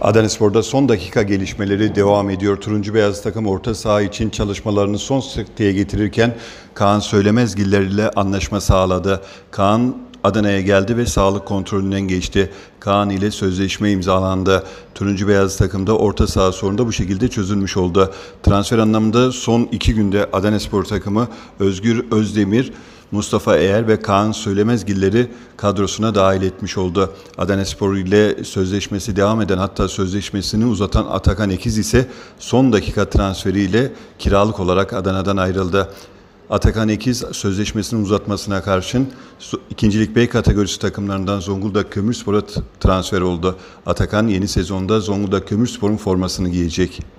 Adana Spor'da son dakika gelişmeleri devam ediyor. Turuncu Beyaz takım orta saha için çalışmalarını son sıktıya getirirken Kaan Söylemezgiller ile anlaşma sağladı. Kaan Adana'ya geldi ve sağlık kontrolünden geçti. Kaan ile sözleşme imzalandı. Turuncu Beyaz takımda orta saha sorunu da bu şekilde çözülmüş oldu. Transfer anlamında son iki günde Adana Spor takımı Özgür Özdemir, Mustafa Eğer ve Kaan Söylemezgilleri kadrosuna dahil etmiş oldu. Adana Spor ile sözleşmesi devam eden hatta sözleşmesini uzatan Atakan Ekiz ise son dakika transferiyle kiralık olarak Adana'dan ayrıldı. Atakan Ekiz sözleşmesini uzatmasına karşın ikincilik B kategorisi takımlarından Zonguldak Kömürspor'a transfer oldu. Atakan yeni sezonda Zonguldak Kömürspor'un formasını giyecek.